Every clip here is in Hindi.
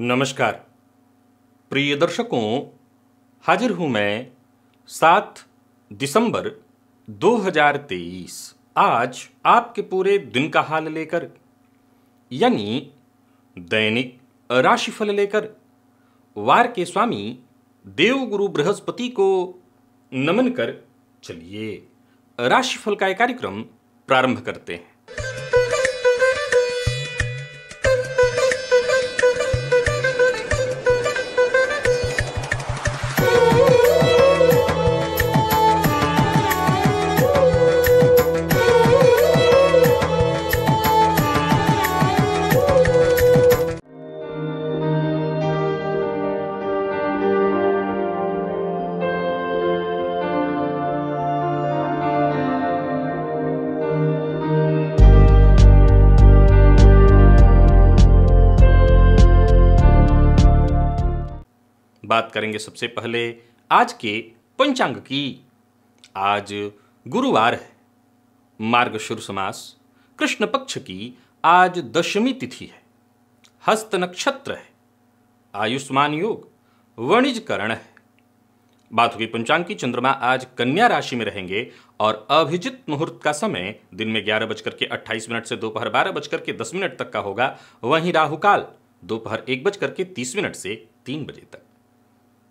नमस्कार प्रिय दर्शकों हाजिर हूं मैं सात दिसंबर 2023 आज आपके पूरे दिन का हाल लेकर यानी दैनिक राशिफल लेकर वार के स्वामी देवगुरु बृहस्पति को नमन कर चलिए राशिफल का कार्यक्रम प्रारंभ करते हैं बात करेंगे सबसे पहले आज के पंचांग की आज गुरुवार है शुरू समास कृष्ण पक्ष की आज दशमी तिथि है हस्त नक्षत्र है आयुष्मान योग वणिजकरण है बात हुई पंचांग की चंद्रमा आज कन्या राशि में रहेंगे और अभिजित मुहूर्त का समय दिन में ग्यारह बजकर के अट्ठाईस मिनट से दोपहर बारह बजकर के दस मिनट तक का होगा वहीं राहुकाल दोपहर एक बजकर के तीस मिनट से तीन बजे तक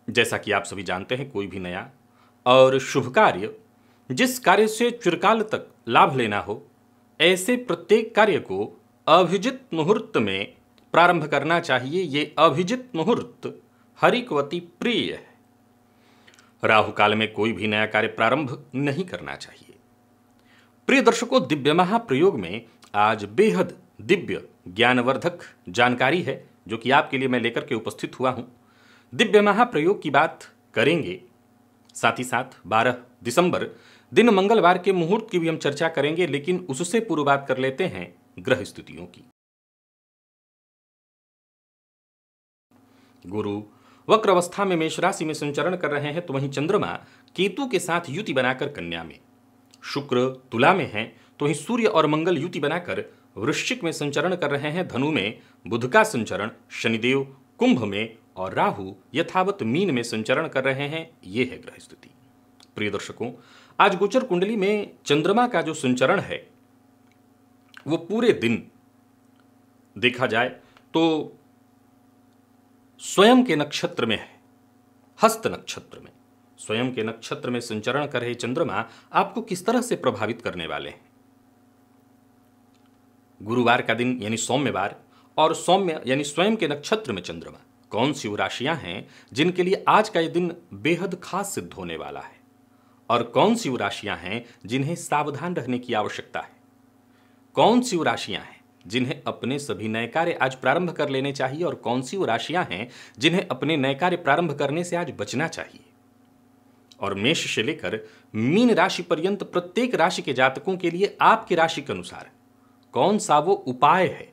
जैसा कि आप सभी जानते हैं कोई भी नया और शुभ कार्य जिस कार्य से चिरकाल तक लाभ लेना हो ऐसे प्रत्येक कार्य को अभिजित मुहूर्त में प्रारंभ करना चाहिए ये अभिजित मुहूर्त हरिकवती प्रिय है राहु काल में कोई भी नया कार्य प्रारंभ नहीं करना चाहिए प्रिय दर्शकों दिव्य महाप्रयोग में आज बेहद दिव्य ज्ञानवर्धक जानकारी है जो कि आपके लिए मैं लेकर के उपस्थित हुआ हूं दिव्य महाप्रयोग की बात करेंगे साथ ही साथ 12 दिसंबर दिन मंगलवार के मुहूर्त की भी हम चर्चा करेंगे लेकिन उससे पूर्व बात कर लेते हैं ग्रह स्थितियों की गुरु वक्र अवस्था में मेष राशि में संचरण कर रहे हैं तो वहीं चंद्रमा केतु के साथ युति बनाकर कन्या में शुक्र तुला में है तो वहीं सूर्य और मंगल युति बनाकर वृश्चिक में संचरण कर रहे हैं धनु में बुध का संचरण शनिदेव कुंभ में और राहु यथावत मीन में संचरण कर रहे हैं ये है ग्रह स्थिति प्रिय दर्शकों आज गोचर कुंडली में चंद्रमा का जो संचरण है वो पूरे दिन देखा जाए तो स्वयं के नक्षत्र में है हस्त नक्षत्र में स्वयं के नक्षत्र में संचरण कर रहे चंद्रमा आपको किस तरह से प्रभावित करने वाले हैं गुरुवार का दिन यानी सौम्यवार और सौम्य यानी स्वयं के नक्षत्र में चंद्रमा कौन सी वो राशियां हैं जिनके लिए आज का ये दिन बेहद खास सिद्ध होने वाला है और कौन सी वो राशियां हैं जिन्हें सावधान रहने की आवश्यकता है कौन सी वो राशियां हैं जिन्हें अपने सभी नए कार्य आज प्रारंभ कर लेने चाहिए और कौन सी वो राशियां हैं जिन्हें अपने नए कार्य प्रारंभ करने से आज बचना चाहिए और मेष से लेकर मीन राशि पर्यंत प्रत्येक राशि के जातकों के लिए आपकी राशि के अनुसार कौन सा वो उपाय है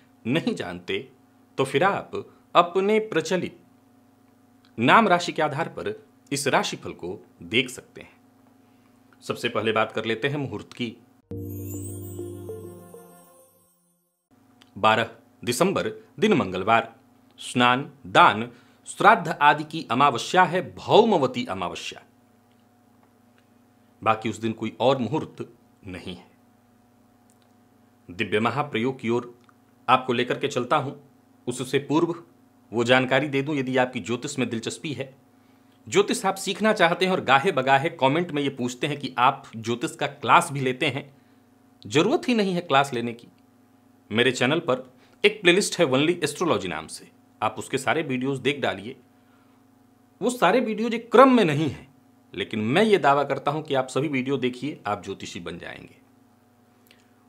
नहीं जानते तो फिर आप अपने प्रचलित नाम राशि के आधार पर इस राशिफल को देख सकते हैं सबसे पहले बात कर लेते हैं मुहूर्त की 12 दिसंबर दिन मंगलवार स्नान दान श्राद्ध आदि की अमावस्या है भौमवती अमावस्या बाकी उस दिन कोई और मुहूर्त नहीं है दिव्य महाप्रयोग की ओर आपको लेकर के चलता हूँ उससे पूर्व वो जानकारी दे दूँ यदि आपकी ज्योतिष में दिलचस्पी है ज्योतिष आप सीखना चाहते हैं और गाहे बगाहे कमेंट में ये पूछते हैं कि आप ज्योतिष का क्लास भी लेते हैं ज़रूरत ही नहीं है क्लास लेने की मेरे चैनल पर एक प्लेलिस्ट है वनली एस्ट्रोलॉजी नाम से आप उसके सारे वीडियोस देख डालिए वो सारे वीडियोज एक क्रम में नहीं है लेकिन मैं ये दावा करता हूँ कि आप सभी वीडियो देखिए आप ज्योतिषी बन जाएंगे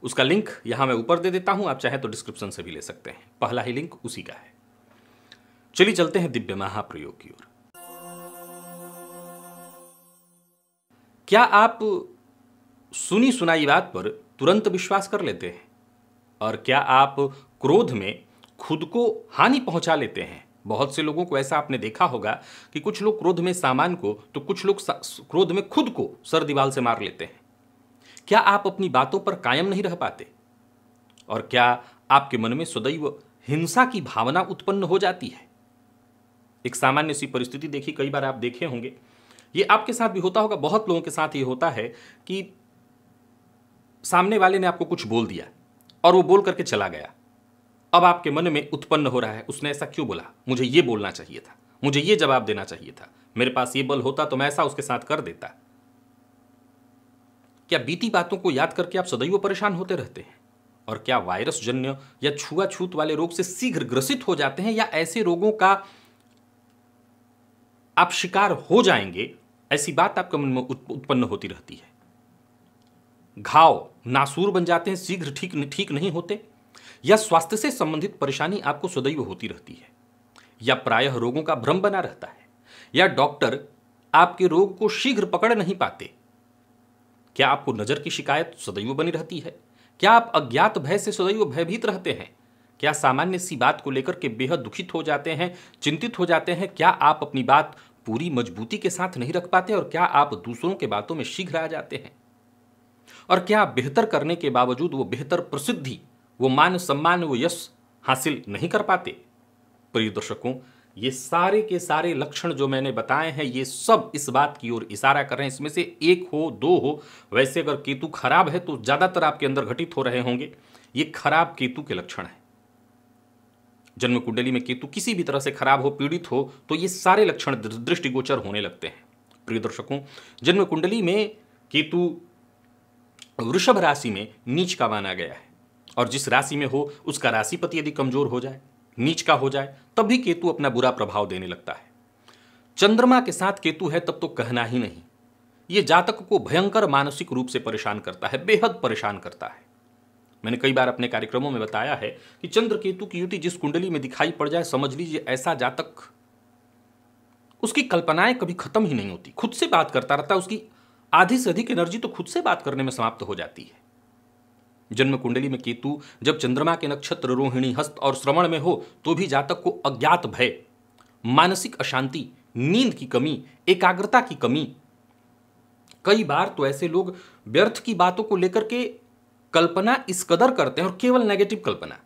उसका लिंक यहां मैं ऊपर दे देता हूं आप चाहे तो डिस्क्रिप्शन से भी ले सकते हैं पहला ही लिंक उसी का है चलिए चलते हैं दिव्य महाप्रयोग की ओर क्या आप सुनी सुनाई बात पर तुरंत विश्वास कर लेते हैं और क्या आप क्रोध में खुद को हानि पहुंचा लेते हैं बहुत से लोगों को ऐसा आपने देखा होगा कि कुछ लोग क्रोध में सामान को तो कुछ लोग क्रोध में खुद को सर दीवाल से मार लेते हैं क्या आप अपनी बातों पर कायम नहीं रह पाते और क्या आपके मन में सदैव हिंसा की भावना उत्पन्न हो जाती है एक सामान्य सी परिस्थिति देखी कई बार आप देखे होंगे ये आपके साथ भी होता होगा बहुत लोगों के साथ ये होता है कि सामने वाले ने आपको कुछ बोल दिया और वो बोल करके चला गया अब आपके मन में उत्पन्न हो रहा है उसने ऐसा क्यों बोला मुझे ये बोलना चाहिए था मुझे ये जवाब देना चाहिए था मेरे पास ये बल होता तो मैं ऐसा उसके साथ कर देता क्या बीती बातों को याद करके आप सदैव परेशान होते रहते हैं और क्या वायरस जन्य या छुआछूत वाले रोग से शीघ्र ग्रसित हो जाते हैं या ऐसे रोगों का आप शिकार हो जाएंगे ऐसी बात आपके मन में उत्पन्न होती रहती है घाव नासूर बन जाते हैं शीघ्र ठीक ठीक नहीं होते या स्वास्थ्य से संबंधित परेशानी आपको सदैव होती रहती है या प्रायः रोगों का भ्रम बना रहता है या डॉक्टर आपके रोग को शीघ्र पकड़ नहीं पाते क्या आपको नज़र की शिकायत सदैव बनी रहती है क्या आप अज्ञात भय से सदैव भयभीत रहते हैं क्या सामान्य सी बात को लेकर के बेहद दुखित हो जाते हैं चिंतित हो जाते हैं क्या आप अपनी बात पूरी मजबूती के साथ नहीं रख पाते और क्या आप दूसरों के बातों में शीघ्र आ जाते हैं और क्या बेहतर करने के बावजूद वो बेहतर प्रसिद्धि वो मान सम्मान वो यश हासिल नहीं कर पाते प्रिय दर्शकों ये सारे के सारे लक्षण जो मैंने बताए हैं ये सब इस बात की ओर इशारा कर रहे हैं इसमें से एक हो दो हो वैसे अगर केतु खराब है तो ज़्यादातर आपके अंदर घटित हो रहे होंगे ये खराब केतु के लक्षण हैं जन्म कुंडली में केतु किसी भी तरह से खराब हो पीड़ित हो तो ये सारे लक्षण दृष्टिगोचर होने लगते हैं प्रिय दर्शकों जन्म कुंडली में केतु वृषभ राशि में नीच का माना गया है और जिस राशि में हो उसका राशिपति यदि कमजोर हो जाए नीच का हो जाए तभी केतु अपना बुरा प्रभाव देने लगता है चंद्रमा के साथ केतु है तब तो कहना ही नहीं ये जातक को भयंकर मानसिक रूप से परेशान करता है बेहद परेशान करता है मैंने कई बार अपने कार्यक्रमों में बताया है कि चंद्र केतु की युति जिस कुंडली में दिखाई पड़ जाए समझ लीजिए ऐसा जातक उसकी कल्पनाएं कभी खत्म ही नहीं होती खुद से बात करता रहता है उसकी आधी से अधिक एनर्जी तो खुद से बात करने में समाप्त हो जाती है जन्म कुंडली में केतु जब चंद्रमा के नक्षत्र रोहिणी हस्त और श्रवण में हो तो भी जातक को अज्ञात भय मानसिक अशांति नींद की कमी एकाग्रता की कमी कई बार तो ऐसे लोग व्यर्थ की बातों को लेकर के कल्पना इस कदर करते हैं और केवल नेगेटिव कल्पना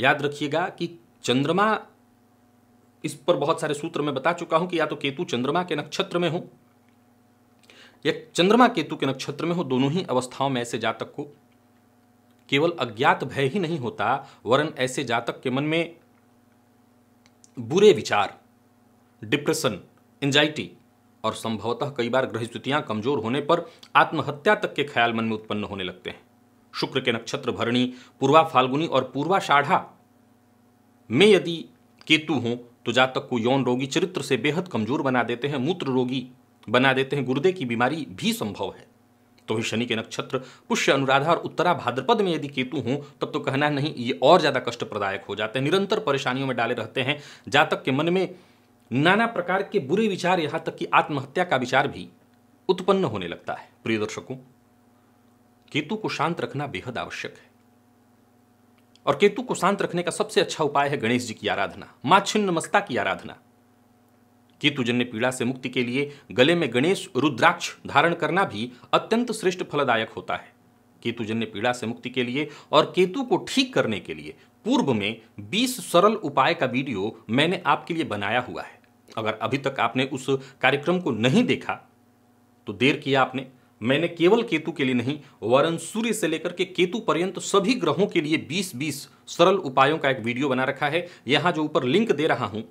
याद रखिएगा कि चंद्रमा इस पर बहुत सारे सूत्र में बता चुका हूं कि या तो केतु चंद्रमा के नक्षत्र में हो या चंद्रमा केतु के नक्षत्र में हो दोनों ही अवस्थाओं में ऐसे जातक को केवल अज्ञात भय ही नहीं होता वरन ऐसे जातक के मन में बुरे विचार डिप्रेशन एंजाइटी और संभवतः कई बार ग्रह स्थितियां कमजोर होने पर आत्महत्या तक के ख्याल मन में उत्पन्न होने लगते हैं शुक्र के नक्षत्र भरणी पूर्वा फाल्गुनी और पूर्वा शाढ़ा में यदि केतु हो तो जातक को यौन रोगी चरित्र से बेहद कमजोर बना देते हैं मूत्र रोगी बना देते हैं गुर्दे की बीमारी भी संभव है तो ही शनि के नक्षत्र पुष्य अनुराधा और उत्तरा भाद्रपद में यदि केतु हों तब तो कहना नहीं ये और ज़्यादा कष्ट प्रदायक हो जाते हैं निरंतर परेशानियों में डाले रहते हैं जातक के मन में नाना प्रकार के बुरे विचार यहां तक कि आत्महत्या का विचार भी उत्पन्न होने लगता है प्रिय दर्शकों केतु को शांत रखना बेहद आवश्यक है और केतु को शांत रखने का सबसे अच्छा उपाय है गणेश जी की आराधना माँ छिन्न मस्ता की आराधना केतुजन्य पीड़ा से मुक्ति के लिए गले में गणेश रुद्राक्ष धारण करना भी अत्यंत श्रेष्ठ फलदायक होता है केतुजन्य पीड़ा से मुक्ति के लिए और केतु को ठीक करने के लिए पूर्व में 20 सरल उपाय का वीडियो मैंने आपके लिए बनाया हुआ है अगर अभी तक आपने उस कार्यक्रम को नहीं देखा तो देर किया आपने मैंने केवल केतु के लिए नहीं वरन सूर्य से लेकर के केतु पर्यंत सभी ग्रहों के लिए 20-20 सरल उपायों का एक वीडियो बना रखा है यहां जो ऊपर लिंक दे रहा हूं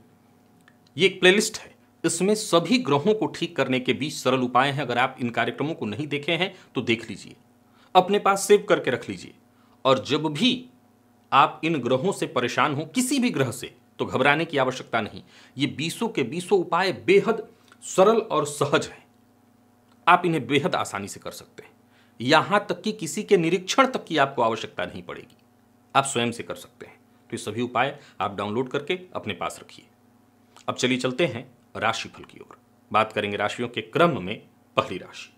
ये एक प्लेलिस्ट है इसमें सभी ग्रहों को ठीक करने के बीच सरल उपाय हैं अगर आप इन कार्यक्रमों को नहीं देखे हैं तो देख लीजिए अपने पास सेव करके रख लीजिए और जब भी आप इन ग्रहों से परेशान हो किसी भी ग्रह से तो घबराने की आवश्यकता नहीं ये बीसों के बीसों उपाय बेहद सरल और सहज हैं आप इन्हें बेहद आसानी से कर सकते हैं यहां तक कि किसी के निरीक्षण तक की आपको आवश्यकता नहीं पड़ेगी आप स्वयं से कर सकते हैं तो ये सभी उपाय आप डाउनलोड करके अपने पास रखिए अब चलिए चलते हैं राशिफल की ओर बात करेंगे राशियों के क्रम में पहली राशि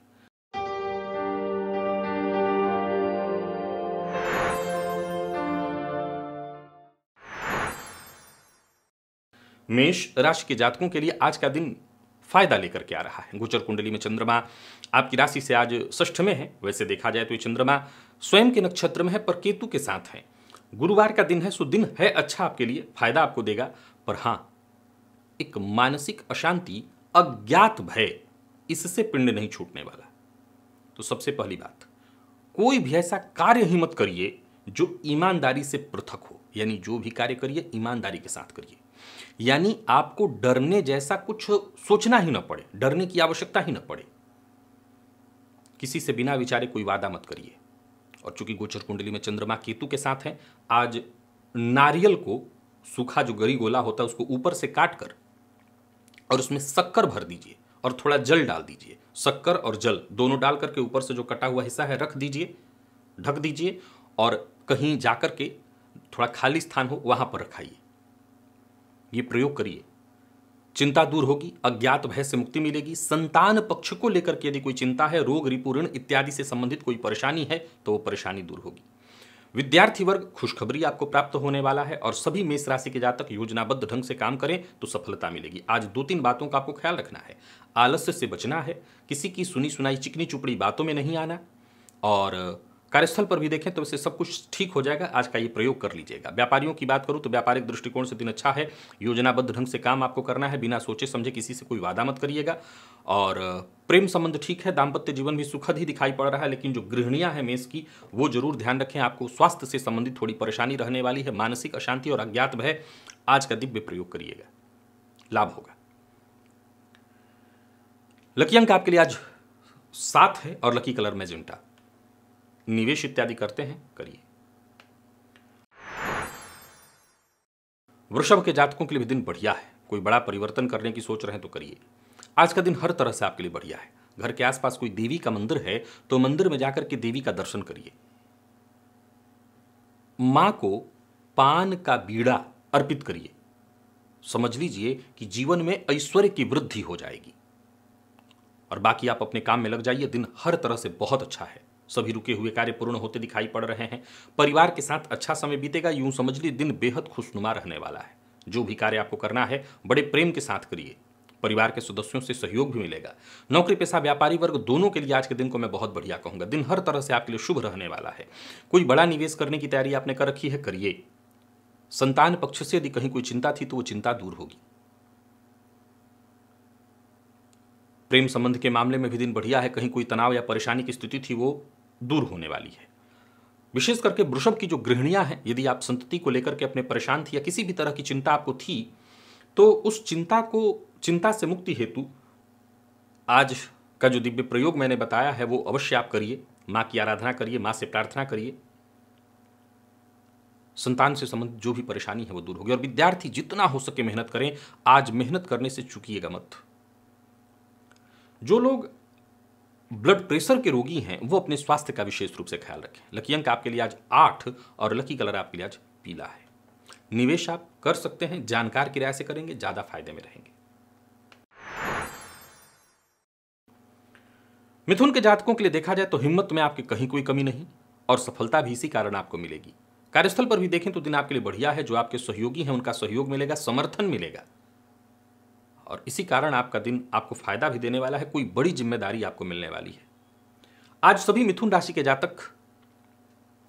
मेष राशि के जातकों के लिए आज का दिन फायदा लेकर के आ रहा है गोचर कुंडली में चंद्रमा आपकी राशि से आज ष्ठ में है वैसे देखा जाए तो ये चंद्रमा स्वयं के नक्षत्र में है पर केतु के साथ है गुरुवार का दिन है सो दिन है अच्छा आपके लिए फायदा आपको देगा पर हाँ एक मानसिक अशांति अज्ञात भय इससे पिंड नहीं छूटने वाला तो सबसे पहली बात कोई भी ऐसा कार्य ही मत करिए जो ईमानदारी से पृथक हो यानी जो भी कार्य करिए ईमानदारी के साथ करिए यानी आपको डरने जैसा कुछ सोचना ही ना पड़े डरने की आवश्यकता ही ना पड़े किसी से बिना विचारे कोई वादा मत करिए और चूंकि गोचर कुंडली में चंद्रमा केतु के साथ है आज नारियल को सूखा जो गरी गोला होता है उसको ऊपर से काट कर और उसमें शक्कर भर दीजिए और थोड़ा जल डाल दीजिए शक्कर और जल दोनों डाल करके ऊपर से जो कटा हुआ हिस्सा है रख दीजिए ढक दीजिए और कहीं जाकर के थोड़ा खाली स्थान हो वहाँ पर रखाइए ये प्रयोग करिए चिंता दूर होगी अज्ञात भय से मुक्ति मिलेगी संतान पक्ष को लेकर के यदि कोई चिंता है रोग रिपूर्ण इत्यादि से संबंधित कोई परेशानी है तो वो परेशानी दूर होगी विद्यार्थी वर्ग खुशखबरी आपको प्राप्त होने वाला है और सभी मेष राशि के जातक योजनाबद्ध ढंग से काम करें तो सफलता मिलेगी आज दो तीन बातों का आपको ख्याल रखना है आलस्य से बचना है किसी की सुनी सुनाई चिकनी चुपड़ी बातों में नहीं आना और कार्यस्थल पर भी देखें तो इससे सब कुछ ठीक हो जाएगा आज का ये प्रयोग कर लीजिएगा व्यापारियों की बात करूं तो व्यापारिक दृष्टिकोण से दिन अच्छा है योजनाबद्ध ढंग से काम आपको करना है बिना सोचे समझे किसी से कोई वादा मत करिएगा और प्रेम संबंध ठीक है दाम्पत्य जीवन भी सुखद ही दिखाई पड़ रहा है लेकिन जो गृहणियां हैं मेष की वो जरूर ध्यान रखें आपको स्वास्थ्य से संबंधित थोड़ी परेशानी रहने वाली है मानसिक अशांति और अज्ञात भय आज का दिव्य प्रयोग करिएगा लाभ होगा लकी अंक आपके लिए आज सात है और लकी कलर मेजेंटा निवेश इत्यादि करते हैं करिए वृषभ के जातकों के लिए भी दिन बढ़िया है कोई बड़ा परिवर्तन करने की सोच रहे हैं तो करिए आज का दिन हर तरह से आपके लिए बढ़िया है घर के आसपास कोई देवी का मंदिर है तो मंदिर में जाकर के देवी का दर्शन करिए मां को पान का बीड़ा अर्पित करिए समझ लीजिए कि जीवन में ऐश्वर्य की वृद्धि हो जाएगी और बाकी आप अपने काम में लग जाइए दिन हर तरह से बहुत अच्छा है सभी रुके हुए कार्य पूर्ण होते दिखाई पड़ रहे हैं परिवार के साथ अच्छा समय बीतेगा यूं समझ लीजिए दिन बेहद खुशनुमा रहने वाला है जो भी कार्य आपको करना है बड़े प्रेम के साथ करिए परिवार के सदस्यों से सहयोग भी मिलेगा नौकरी पेशा व्यापारी वर्ग दोनों के लिए आज के दिन को मैं बहुत बढ़िया कहूंगा दिन हर तरह से आपके लिए शुभ रहने वाला है कोई बड़ा निवेश करने की तैयारी आपने कर रखी है करिए संतान पक्ष से यदि कहीं कोई चिंता थी तो वो चिंता दूर होगी प्रेम संबंध के मामले में भी दिन बढ़िया है कहीं कोई तनाव या परेशानी की स्थिति थी वो दूर होने वाली है विशेष करके वृषभ की जो गृहणियां हैं यदि आप संतति को लेकर के अपने परेशान थी या किसी भी तरह की चिंता आपको थी तो उस चिंता को चिंता से मुक्ति हेतु आज का जो दिव्य प्रयोग मैंने बताया है वो अवश्य आप करिए माँ की आराधना करिए माँ से प्रार्थना करिए संतान से संबंधित जो भी परेशानी है वो दूर होगी और विद्यार्थी जितना हो सके मेहनत करें आज मेहनत करने से चूकिएगा मत जो लोग ब्लड प्रेशर के रोगी हैं वो अपने स्वास्थ्य का विशेष रूप से ख्याल रखें लकी अंक आपके लिए आज आठ और लकी कलर आपके लिए आज पीला है निवेश आप कर सकते हैं जानकार किराए से करेंगे ज़्यादा फायदे में रहेंगे मिथुन के जातकों के लिए देखा जाए तो हिम्मत में आपकी कहीं कोई कमी नहीं और सफलता भी इसी कारण आपको मिलेगी कार्यस्थल पर भी देखें तो दिन आपके लिए बढ़िया है जो आपके सहयोगी हैं उनका सहयोग मिलेगा समर्थन मिलेगा और इसी कारण आपका दिन आपको फायदा भी देने वाला है कोई बड़ी जिम्मेदारी आपको मिलने वाली है आज सभी मिथुन राशि के जातक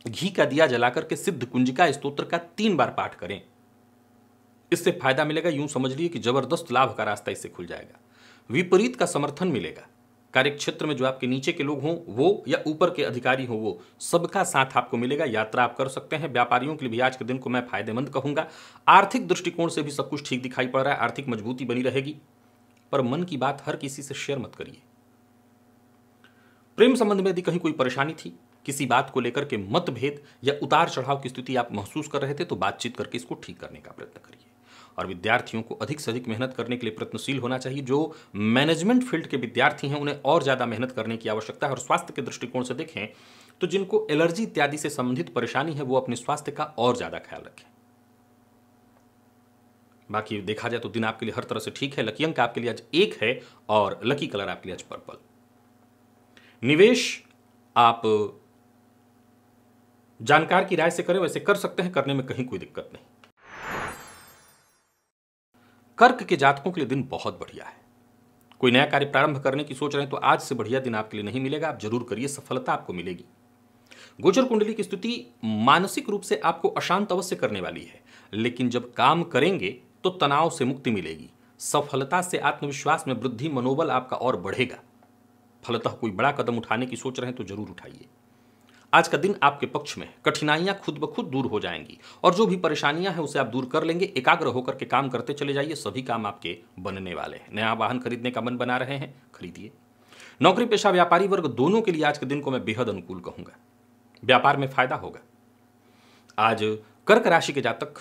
घी का दिया जलाकर के सिद्ध कुंजिका स्त्रोत्र का तीन बार पाठ करें इससे फायदा मिलेगा यूं समझ लिए कि जबरदस्त लाभ का रास्ता इससे खुल जाएगा विपरीत का समर्थन मिलेगा कार्यक्षेत्र में जो आपके नीचे के लोग हों वो या ऊपर के अधिकारी हों वो सबका साथ आपको मिलेगा यात्रा आप कर सकते हैं व्यापारियों के लिए भी आज के दिन को मैं फायदेमंद कहूंगा आर्थिक दृष्टिकोण से भी सब कुछ ठीक दिखाई पड़ रहा है आर्थिक मजबूती बनी रहेगी पर मन की बात हर किसी से शेयर मत करिए प्रेम संबंध में यदि कहीं कोई परेशानी थी किसी बात को लेकर के मतभेद या उतार चढ़ाव की स्थिति आप महसूस कर रहे थे तो बातचीत करके इसको ठीक करने का प्रयत्न करिए और विद्यार्थियों को अधिक से अधिक मेहनत करने के लिए प्रयत्नशील होना चाहिए जो मैनेजमेंट फील्ड के विद्यार्थी हैं उन्हें और ज़्यादा मेहनत करने की आवश्यकता है और स्वास्थ्य के दृष्टिकोण से देखें तो जिनको एलर्जी इत्यादि से संबंधित परेशानी है वो अपने स्वास्थ्य का और ज़्यादा ख्याल रखें बाकी देखा जाए तो दिन आपके लिए हर तरह से ठीक है लकी अंक आपके लिए आज एक है और लकी कलर आपके लिए आज पर्पल निवेश आप जानकार की राय से करें वैसे कर सकते हैं करने में कहीं कोई दिक्कत नहीं कर्क के जातकों के लिए दिन बहुत बढ़िया है कोई नया कार्य प्रारंभ करने की सोच रहे हैं तो आज से बढ़िया दिन आपके लिए नहीं मिलेगा आप जरूर करिए सफलता आपको मिलेगी गोचर कुंडली की स्थिति मानसिक रूप से आपको अशांत अवश्य करने वाली है लेकिन जब काम करेंगे तो तनाव से मुक्ति मिलेगी सफलता से आत्मविश्वास में वृद्धि मनोबल आपका और बढ़ेगा फलतः कोई बड़ा कदम उठाने की सोच रहे हैं तो जरूर उठाइए आज का दिन आपके पक्ष में कठिनाइयां खुद ब खुद दूर हो जाएंगी और जो भी परेशानियां हैं उसे आप दूर कर लेंगे एकाग्र होकर के काम करते चले जाइए सभी काम आपके बनने वाले हैं नया वाहन खरीदने का मन बना रहे हैं खरीदिए नौकरी पेशा व्यापारी वर्ग दोनों के लिए आज के दिन को मैं बेहद अनुकूल कहूंगा व्यापार में फायदा होगा आज कर्क राशि के जातक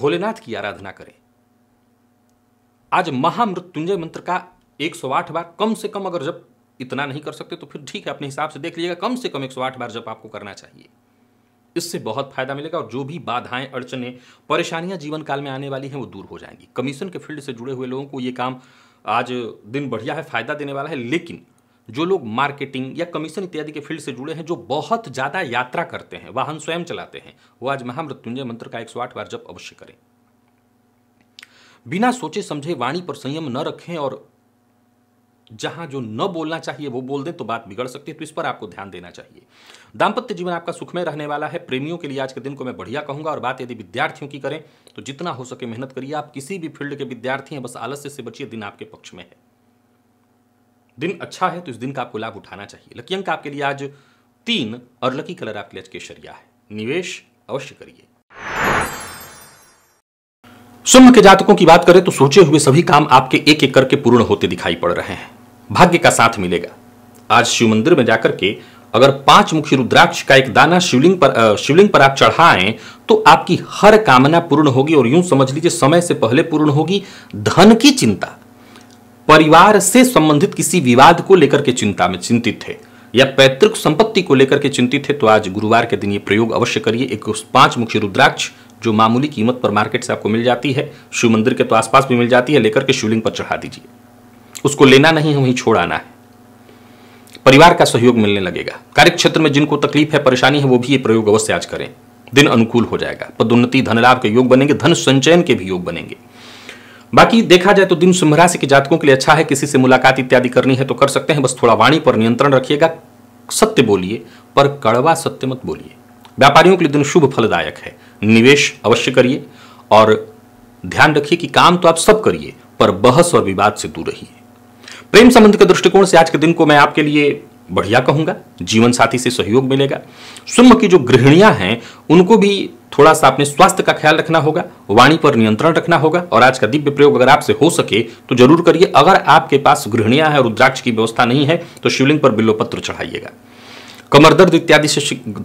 भोलेनाथ की आराधना करें आज महामृत्युंजय मंत्र का 108 बार कम से कम अगर जब इतना नहीं कर सकते तो फिर ठीक है अपने हिसाब से देख लीजिएगा कम से कम 108 बार जब आपको करना चाहिए इससे बहुत फायदा मिलेगा और जो भी बाधाएं अड़चने परेशानियां जीवन काल में आने वाली हैं वो दूर हो जाएंगी कमीशन के फील्ड से जुड़े हुए लोगों को ये काम आज दिन बढ़िया है फायदा देने वाला है लेकिन जो लोग मार्केटिंग या कमीशन इत्यादि के फील्ड से जुड़े हैं जो बहुत ज़्यादा यात्रा करते हैं वाहन स्वयं चलाते हैं वो आज महामृत्युंजय मंत्र का एक सौ आठ बार जब अवश्य करें बिना सोचे समझे वाणी पर संयम न रखें और जहां जो न बोलना चाहिए वो बोल दें तो बात बिगड़ सकती है तो इस पर आपको ध्यान देना चाहिए दाम्पत्य जीवन आपका सुखमय रहने वाला है प्रेमियों के लिए आज के दिन को मैं बढ़िया कहूंगा और बात यदि विद्यार्थियों की करें तो जितना हो सके मेहनत करिए आप किसी भी फील्ड के विद्यार्थी हैं बस आलस्य से बचिए दिन आपके पक्ष में है दिन अच्छा है तो इस दिन का आपको लाभ उठाना चाहिए लकी अंक आपके लिए आज तीन और लकी कलर आपके लिए आज केसरिया है निवेश अवश्य करिए सुम्न के जातकों की बात करें तो सोचे हुए सभी काम आपके एक एक करके पूर्ण होते दिखाई पड़ रहे हैं भाग्य का साथ मिलेगा आज शिव मंदिर में जाकर के अगर पांच मुखी रुद्राक्ष का एक दाना शिवलिंग पर शिवलिंग पर आप चढ़ाएं तो आपकी हर कामना पूर्ण होगी और यूं समझ लीजिए समय से पहले पूर्ण होगी धन की चिंता परिवार से संबंधित किसी विवाद को लेकर के चिंता में चिंतित थे या पैतृक संपत्ति को लेकर के चिंतित थे तो आज गुरुवार के दिन ये प्रयोग अवश्य करिए एक पांच मुखी रुद्राक्ष जो मामूली कीमत पर मार्केट से आपको मिल जाती है शिव मंदिर के तो आसपास भी मिल जाती है लेकर के शिवलिंग पर चढ़ा दीजिए उसको लेना नहीं है वहीं छोड़ आना है परिवार का सहयोग मिलने लगेगा कार्यक्षेत्र में जिनको तकलीफ है परेशानी है वो भी ये प्रयोग अवश्य आज करें दिन अनुकूल हो जाएगा पदोन्नति धन लाभ के योग बनेंगे धन संचयन के भी योग बनेंगे बाकी देखा जाए तो दिन सिंह राशि के जातकों के लिए अच्छा है किसी से मुलाकात इत्यादि करनी है तो कर सकते हैं बस थोड़ा वाणी पर नियंत्रण रखिएगा सत्य बोलिए पर कड़वा सत्य मत बोलिए व्यापारियों के लिए दिन शुभ फलदायक है निवेश अवश्य करिए और ध्यान रखिए कि काम तो आप सब करिए पर बहस और विवाद से दूर रहिए प्रेम संबंध के दृष्टिकोण से आज के दिन को मैं आपके लिए बढ़िया कहूंगा जीवन साथी से सहयोग मिलेगा सुम की जो गृहणियां हैं उनको भी थोड़ा सा अपने स्वास्थ्य का ख्याल रखना होगा वाणी पर नियंत्रण रखना होगा और आज का दिव्य प्रयोग अगर आपसे हो सके तो जरूर करिए अगर आपके पास गृहणियां हैं और रुद्राक्ष की व्यवस्था नहीं है तो शिवलिंग पर बिल्लोपत्र चढ़ाइएगा कमर दर्द इत्यादि से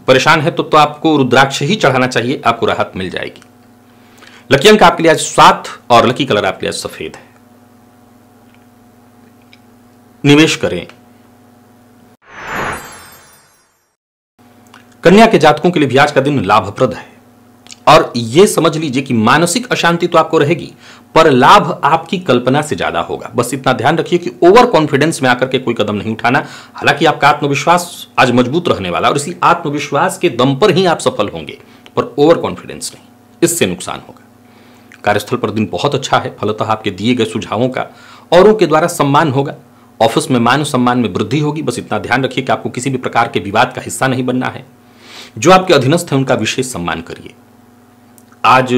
परेशान है तो, तो आपको रुद्राक्ष ही चढ़ाना चाहिए आपको राहत मिल जाएगी लकी अंक आपके लिए आज सात और लकी कलर आपके लिए आज सफेद है निवेश करें कन्या के जातकों के लिए भी आज का दिन लाभप्रद है और यह समझ लीजिए कि मानसिक अशांति तो आपको रहेगी पर लाभ आपकी कल्पना से ज्यादा होगा बस इतना ध्यान रखिए कि ओवर कॉन्फिडेंस में आकर के कोई कदम नहीं उठाना हालांकि आपका आत्मविश्वास आज मजबूत रहने वाला और इसी आत्मविश्वास के दम पर ही आप सफल होंगे पर ओवर कॉन्फिडेंस नहीं इससे नुकसान होगा कार्यस्थल पर दिन बहुत अच्छा है फलतः आपके दिए गए सुझावों का औरों के द्वारा सम्मान होगा ऑफिस में मान सम्मान में वृद्धि होगी बस इतना ध्यान रखिए कि आपको किसी भी प्रकार के विवाद का हिस्सा नहीं बनना है जो आपके अधीनस्थ है उनका विशेष सम्मान करिए आज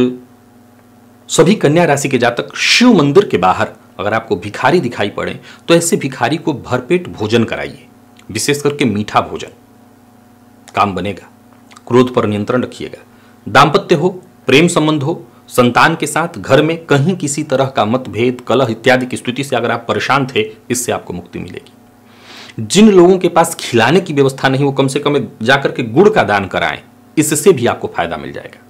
सभी कन्या राशि के जातक शिव मंदिर के बाहर अगर आपको भिखारी दिखाई पड़े तो ऐसे भिखारी को भरपेट भोजन कराइए विशेष करके मीठा भोजन काम बनेगा क्रोध पर नियंत्रण रखिएगा दाम्पत्य हो प्रेम संबंध हो संतान के साथ घर में कहीं किसी तरह का मतभेद कलह इत्यादि की स्थिति से अगर आप परेशान थे इससे आपको मुक्ति मिलेगी जिन लोगों के पास खिलाने की व्यवस्था नहीं वो कम से कम जाकर के गुड़ का दान कराएं इससे भी आपको फायदा मिल जाएगा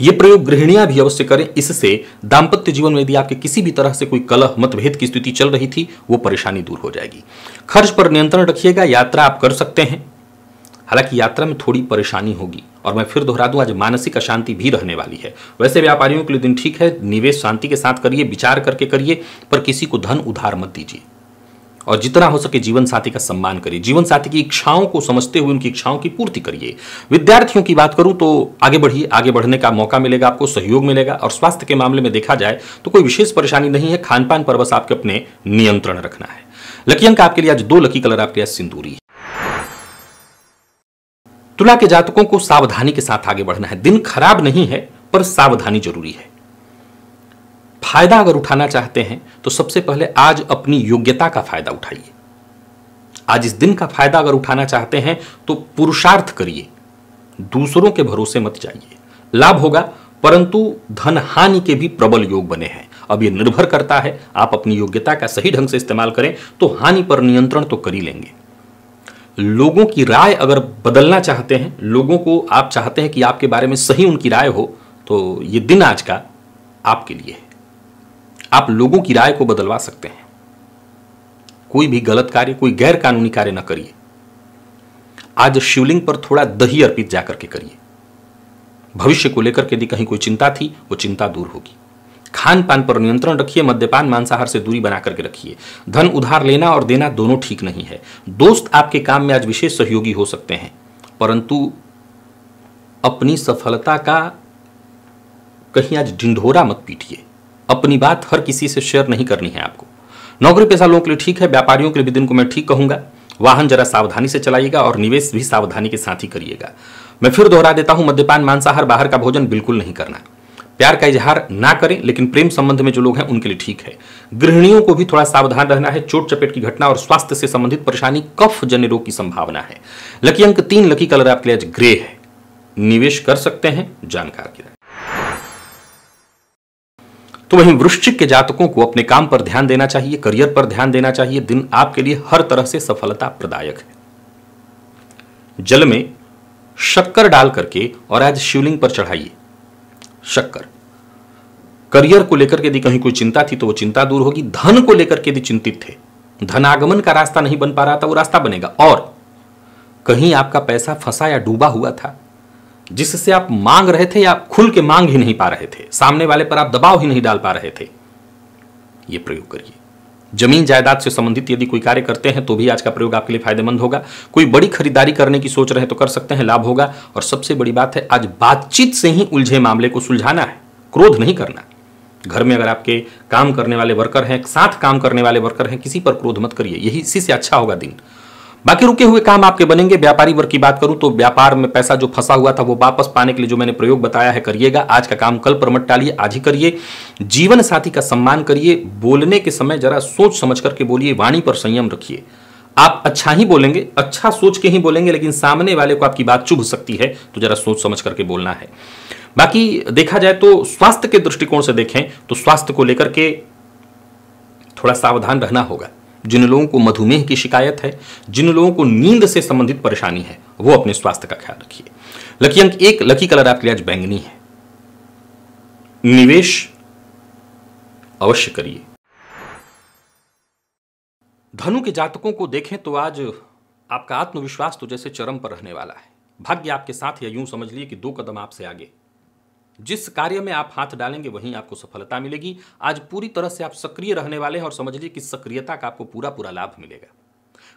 ये प्रयोग गृहिणियां भी अवश्य करें इससे दाम्पत्य जीवन में यदि आपके किसी भी तरह से कोई कलह मतभेद की स्थिति चल रही थी वो परेशानी दूर हो जाएगी खर्च पर नियंत्रण रखिएगा यात्रा आप कर सकते हैं हालांकि यात्रा में थोड़ी परेशानी होगी और मैं फिर दोहरा दूं आज मानसिक अशांति भी रहने वाली है वैसे व्यापारियों के लिए दिन ठीक है निवेश शांति के साथ करिए विचार करके करिए पर किसी को धन उधार मत दीजिए और जितना हो सके जीवन साथी का सम्मान करिए जीवन साथी की इच्छाओं को समझते हुए उनकी इच्छाओं की पूर्ति करिए विद्यार्थियों की बात करूं तो आगे बढ़िए आगे बढ़ने का मौका मिलेगा आपको सहयोग मिलेगा और स्वास्थ्य के मामले में देखा जाए तो कोई विशेष परेशानी नहीं है खान पान पर बस आपके अपने नियंत्रण रखना है लकी अंक आपके लिए आज दो लकी कलर आपके लिए सिंदूरी है तुला के जातकों को सावधानी के साथ आगे बढ़ना है दिन खराब नहीं है पर सावधानी जरूरी है फायदा अगर उठाना चाहते हैं तो सबसे पहले आज अपनी योग्यता का फायदा उठाइए आज इस दिन का फायदा अगर उठाना चाहते हैं तो पुरुषार्थ करिए दूसरों के भरोसे मत जाइए लाभ होगा परंतु धन हानि के भी प्रबल योग बने हैं अब ये निर्भर करता है आप अपनी योग्यता का सही ढंग से इस्तेमाल करें तो हानि पर नियंत्रण तो कर ही लेंगे लोगों की राय अगर बदलना चाहते हैं लोगों को आप चाहते हैं कि आपके बारे में सही उनकी राय हो तो ये दिन आज का आपके लिए है आप लोगों की राय को बदलवा सकते हैं कोई भी गलत कार्य कोई गैर कानूनी कार्य न करिए आज शिवलिंग पर थोड़ा दही अर्पित जाकर के करिए भविष्य को लेकर के यदि कहीं कोई चिंता थी वो चिंता दूर होगी खान पान पर नियंत्रण रखिए मद्यपान मांसाहार से दूरी बना करके रखिए धन उधार लेना और देना दोनों ठीक नहीं है दोस्त आपके काम में आज विशेष सहयोगी हो सकते हैं परंतु अपनी सफलता का कहीं आज ढिंढोरा मत पीटिए अपनी बात हर किसी से शेयर नहीं करनी है आपको नौकरी पेशा लोगों के लिए ठीक है व्यापारियों के लिए भी दिन को मैं ठीक कहूंगा वाहन जरा सावधानी से चलाइएगा और निवेश भी सावधानी के साथ ही करिएगा मैं फिर दोहरा देता हूं मद्यपान मांसाहार बाहर का भोजन बिल्कुल नहीं करना प्यार का इजहार ना करें लेकिन प्रेम संबंध में जो लोग हैं उनके लिए ठीक है गृहिणियों को भी थोड़ा सावधान रहना है चोट चपेट की घटना और स्वास्थ्य से संबंधित परेशानी कफ जन्य रोग की संभावना है लकी अंक तीन लकी कलर आपके लिए आज ग्रे है निवेश कर सकते हैं जानकार की तो वहीं वृश्चिक के जातकों को अपने काम पर ध्यान देना चाहिए करियर पर ध्यान देना चाहिए दिन आपके लिए हर तरह से सफलता प्रदायक है जल में शक्कर डाल करके और आज शिवलिंग पर चढ़ाइए शक्कर करियर को लेकर यदि कहीं कोई चिंता थी तो वो चिंता दूर होगी धन को लेकर के यदि चिंतित थे धनागमन का रास्ता नहीं बन पा रहा था वो रास्ता बनेगा और कहीं आपका पैसा फंसा या डूबा हुआ था जिससे आप मांग रहे थे या खुल के मांग ही नहीं पा रहे थे सामने वाले पर आप दबाव ही नहीं डाल पा रहे थे ये प्रयोग करिए जमीन जायदाद से संबंधित यदि कोई कार्य करते हैं तो भी आज का प्रयोग आपके लिए फायदेमंद होगा कोई बड़ी खरीदारी करने की सोच रहे हैं तो कर सकते हैं लाभ होगा और सबसे बड़ी बात है आज बातचीत से ही उलझे मामले को सुलझाना है क्रोध नहीं करना घर में अगर आपके काम करने वाले वर्कर हैं साथ काम करने वाले वर्कर हैं किसी पर क्रोध मत करिए यही इसी से अच्छा होगा दिन बाकी रुके हुए काम आपके बनेंगे व्यापारी वर्ग की बात करूं तो व्यापार में पैसा जो फंसा हुआ था वो वापस पाने के लिए जो मैंने प्रयोग बताया है करिएगा आज का काम कल पर मत टालिए आज ही करिए जीवन साथी का सम्मान करिए बोलने के समय जरा सोच समझ करके बोलिए वाणी पर संयम रखिए आप अच्छा ही बोलेंगे अच्छा सोच के ही बोलेंगे लेकिन सामने वाले को आपकी बात चुभ सकती है तो जरा सोच समझ करके बोलना है बाकी देखा जाए तो स्वास्थ्य के दृष्टिकोण से देखें तो स्वास्थ्य को लेकर के थोड़ा सावधान रहना होगा जिन लोगों को मधुमेह की शिकायत है जिन लोगों को नींद से संबंधित परेशानी है वो अपने स्वास्थ्य का ख्याल रखिए लकी अंक एक लकी कलर आपके लिए आज बैंगनी है निवेश अवश्य करिए धनु के जातकों को देखें तो आज आपका आत्मविश्वास तो जैसे चरम पर रहने वाला है भाग्य आपके साथ या यूं समझ लिए कि दो कदम आपसे आगे जिस कार्य में आप हाथ डालेंगे वहीं आपको सफलता मिलेगी आज पूरी तरह से आप सक्रिय रहने वाले हैं और समझिए कि सक्रियता का आपको पूरा पूरा लाभ मिलेगा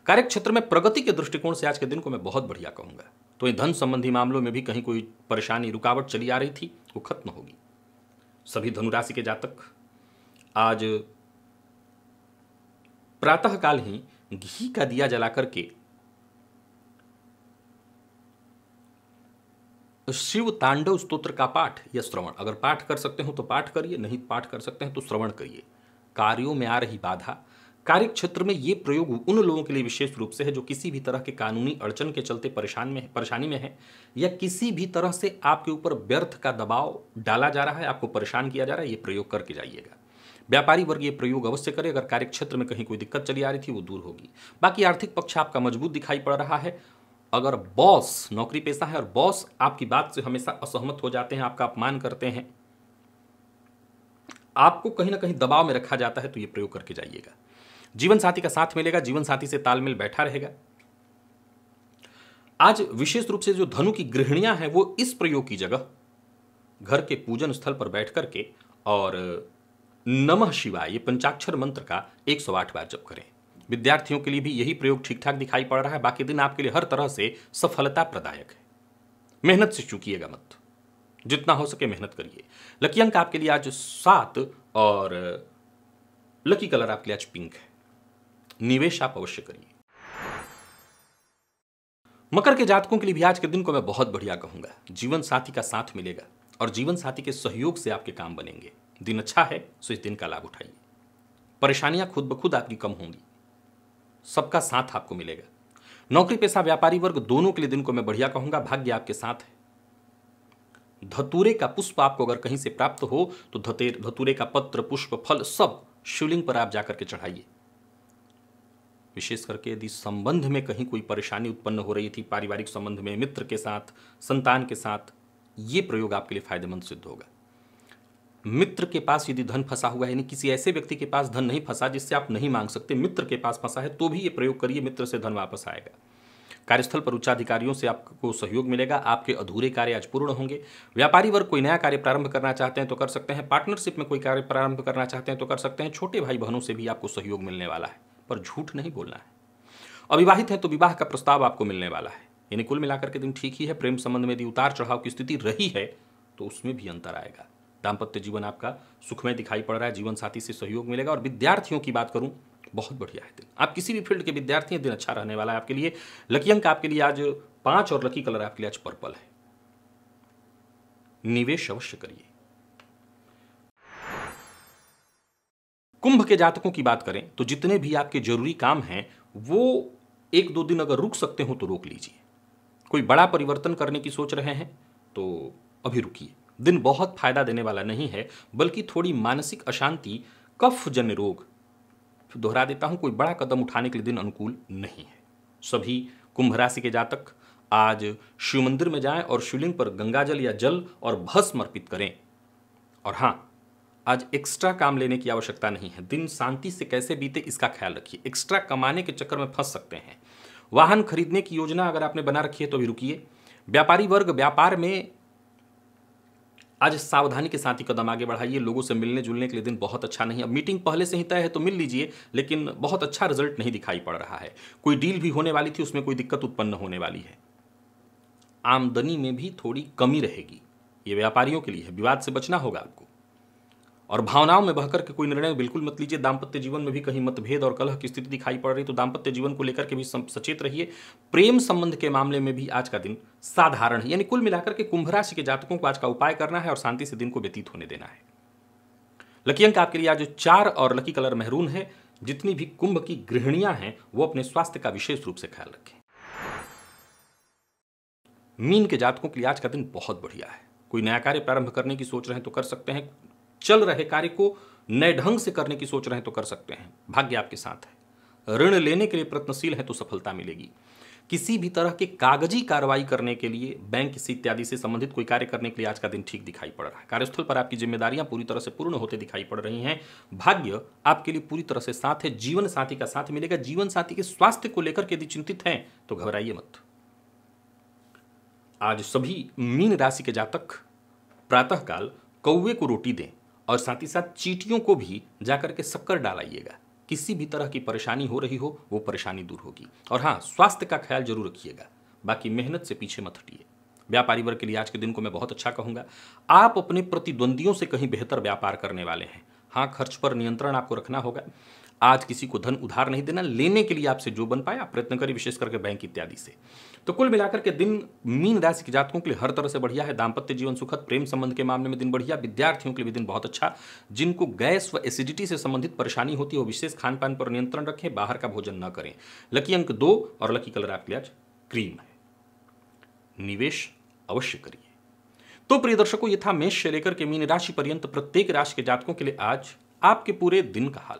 कार्य क्षेत्र में प्रगति के दृष्टिकोण से आज के दिन को मैं बहुत बढ़िया कहूंगा तो ये धन संबंधी मामलों में भी कहीं कोई परेशानी रुकावट चली आ रही थी वो खत्म होगी सभी धनुराशि के जातक आज प्रातःकाल ही घी का दिया जला करके शिव तांडव स्तोत्र का पाठ या श्रवण अगर पाठ कर सकते हो तो पाठ करिए नहीं तो पाठ कर सकते हैं तो श्रवण करिए कार्यों में आ रही बाधा कार्य क्षेत्र में ये प्रयोग उन लोगों के लिए विशेष रूप से है जो किसी भी तरह के कानूनी अड़चन के चलते परेशान में परेशानी में है या किसी भी तरह से आपके ऊपर व्यर्थ का दबाव डाला जा रहा है आपको परेशान किया जा रहा है ये प्रयोग करके जाइएगा व्यापारी वर्ग ये प्रयोग अवश्य करे अगर कार्य क्षेत्र में कहीं कोई दिक्कत चली आ रही थी वो दूर होगी बाकी आर्थिक पक्ष आपका मजबूत दिखाई पड़ रहा है अगर बॉस नौकरी पेशा है और बॉस आपकी बात से हमेशा असहमत हो जाते हैं आपका अपमान करते हैं आपको कहीं ना कहीं दबाव में रखा जाता है तो ये प्रयोग करके जाइएगा जीवन साथी का साथ मिलेगा जीवन साथी से तालमेल बैठा रहेगा आज विशेष रूप से जो धनु की गृहणियां हैं वो इस प्रयोग की जगह घर के पूजन स्थल पर बैठ करके और नमः शिवाय ये पंचाक्षर मंत्र का 108 बार जप करें विद्यार्थियों के लिए भी यही प्रयोग ठीक ठाक दिखाई पड़ रहा है बाकी दिन आपके लिए हर तरह से सफलता प्रदायक है मेहनत से चूकीेगा मत जितना हो सके मेहनत करिए लकी अंक आपके लिए आज सात और लकी कलर आपके लिए आज पिंक है निवेश आप अवश्य करिए मकर के जातकों के लिए भी आज के दिन को मैं बहुत बढ़िया कहूंगा जीवन साथी का साथ मिलेगा और जीवन साथी के सहयोग से आपके काम बनेंगे दिन अच्छा है सो इस दिन का लाभ उठाइए परेशानियां खुद ब खुद आपकी कम होंगी सबका साथ आपको मिलेगा नौकरी पेशा व्यापारी वर्ग दोनों के लिए दिन को मैं बढ़िया कहूंगा भाग्य आपके साथ है धतूरे का पुष्प आपको अगर कहीं से प्राप्त हो तो धतेर धतूरे का पत्र पुष्प फल सब शिवलिंग पर आप जाकर के चढ़ाइए विशेष करके यदि संबंध में कहीं कोई परेशानी उत्पन्न हो रही थी पारिवारिक संबंध में मित्र के साथ संतान के साथ ये प्रयोग आपके लिए फायदेमंद सिद्ध होगा मित्र के पास यदि धन फंसा हुआ है यानी किसी ऐसे व्यक्ति के पास धन नहीं फंसा जिससे आप नहीं मांग सकते मित्र के पास फंसा है तो भी ये प्रयोग करिए मित्र से धन वापस आएगा कार्यस्थल पर उच्चाधिकारियों से आपको सहयोग मिलेगा आपके अधूरे कार्य आज पूर्ण होंगे व्यापारी वर्ग कोई नया कार्य प्रारंभ करना चाहते हैं तो कर सकते हैं पार्टनरशिप में कोई कार्य प्रारंभ करना चाहते हैं तो कर सकते हैं छोटे भाई बहनों से भी आपको सहयोग मिलने वाला है पर झूठ नहीं बोलना है अविवाहित है तो विवाह का प्रस्ताव आपको मिलने वाला है यानी कुल मिलाकर के दिन ठीक ही है प्रेम संबंध में यदि उतार चढ़ाव की स्थिति रही है तो उसमें भी अंतर आएगा दाम्पत्य जीवन आपका सुखमय दिखाई पड़ रहा है जीवन साथी से सहयोग मिलेगा और विद्यार्थियों की बात करूँ बहुत बढ़िया है दिन आप किसी भी फील्ड के विद्यार्थी हैं दिन अच्छा रहने वाला है आपके लिए लकी अंक आपके लिए आज पांच और लकी कलर आपके लिए आज पर्पल है निवेश अवश्य करिए कुंभ के जातकों की बात करें तो जितने भी आपके जरूरी काम हैं वो एक दो दिन अगर रुक सकते हो तो रोक लीजिए कोई बड़ा परिवर्तन करने की सोच रहे हैं तो अभी रुकिए दिन बहुत फायदा देने वाला नहीं है बल्कि थोड़ी मानसिक अशांति कफजन्य रोग दोहरा देता हूं कोई बड़ा कदम उठाने के लिए दिन अनुकूल नहीं है सभी कुंभ राशि के जातक आज शिव मंदिर में जाएं और शिवलिंग पर गंगा जल या जल और भस्म अर्पित करें और हां आज एक्स्ट्रा काम लेने की आवश्यकता नहीं है दिन शांति से कैसे बीते इसका ख्याल रखिए एक्स्ट्रा कमाने के चक्कर में फंस सकते हैं वाहन खरीदने की योजना अगर आपने बना रखी है तो भी रुकिए व्यापारी वर्ग व्यापार में आज सावधानी के साथ ही कदम आगे बढ़ाइए लोगों से मिलने जुलने के लिए दिन बहुत अच्छा नहीं अब मीटिंग पहले से ही तय है तो मिल लीजिए लेकिन बहुत अच्छा रिजल्ट नहीं दिखाई पड़ रहा है कोई डील भी होने वाली थी उसमें कोई दिक्कत उत्पन्न होने वाली है आमदनी में भी थोड़ी कमी रहेगी ये व्यापारियों के लिए है विवाद से बचना होगा आपको और भावनाओं में बहकर के कोई निर्णय बिल्कुल मत लीजिए दाम्पत्य जीवन में भी कहीं मतभेद और कलह की स्थिति दिखाई पड़ रही तो दाम्पत्य जीवन को लेकर के भी सचेत रहिए प्रेम संबंध के मामले में भी आज का दिन साधारण है यानी कुल मिलाकर के कुंभ राशि के जातकों को आज का उपाय करना है और शांति से दिन को व्यतीत होने देना है लकी अंक आपके लिए आज चार और लकी कलर मेहरून है जितनी भी कुंभ की गृहणियां हैं वो अपने स्वास्थ्य का विशेष रूप से ख्याल रखें मीन के जातकों के लिए आज का दिन बहुत बढ़िया है कोई नया कार्य प्रारंभ करने की सोच रहे हैं तो कर सकते हैं चल रहे कार्य को नए ढंग से करने की सोच रहे हैं तो कर सकते हैं भाग्य आपके साथ है ऋण लेने के लिए प्रयत्नशील है तो सफलता मिलेगी किसी भी तरह के कागजी कार्रवाई करने के लिए बैंक किसी इत्यादि से संबंधित कोई कार्य करने के लिए आज का दिन ठीक दिखाई पड़ रहा है कार्यस्थल पर आपकी जिम्मेदारियां पूरी तरह से पूर्ण होते दिखाई पड़ रही हैं भाग्य आपके लिए पूरी तरह से साथ है जीवन साथी का साथ मिलेगा जीवन साथी के स्वास्थ्य को लेकर यदि चिंतित हैं तो घबराइए मत आज सभी मीन राशि के जातक प्रातःकाल कौए को रोटी दें और साथ ही साथ चीटियों को भी जाकर के शक्कर डालाइएगा किसी भी तरह की परेशानी हो रही हो वो परेशानी दूर होगी और हाँ स्वास्थ्य का ख्याल जरूर रखिएगा बाकी मेहनत से पीछे मत हटिए व्यापारी वर्ग के लिए आज के दिन को मैं बहुत अच्छा कहूँगा आप अपने प्रतिद्वंदियों से कहीं बेहतर व्यापार करने वाले हैं हाँ खर्च पर नियंत्रण आपको रखना होगा आज किसी को धन उधार नहीं देना लेने के लिए आपसे जो बन पाए आप प्रयत्न करें विशेष करके बैंक इत्यादि से तो कुल मिलाकर के दिन मीन राशि के जातकों के लिए हर तरह से बढ़िया है दाम्पत्य जीवन सुखद प्रेम संबंध के मामले में दिन बढ़िया विद्यार्थियों के लिए भी दिन बहुत अच्छा जिनको गैस व एसिडिटी से संबंधित परेशानी होती है वो विशेष खान पान पर नियंत्रण रखें बाहर का भोजन न करें लकी अंक दो और लकी कलर आपके लिए आज क्रीम है निवेश अवश्य करिए तो प्रिय दर्शकों ये था मेष से लेकर के मीन राशि पर्यंत प्रत्येक राशि के जातकों के लिए आज आपके पूरे दिन का हाल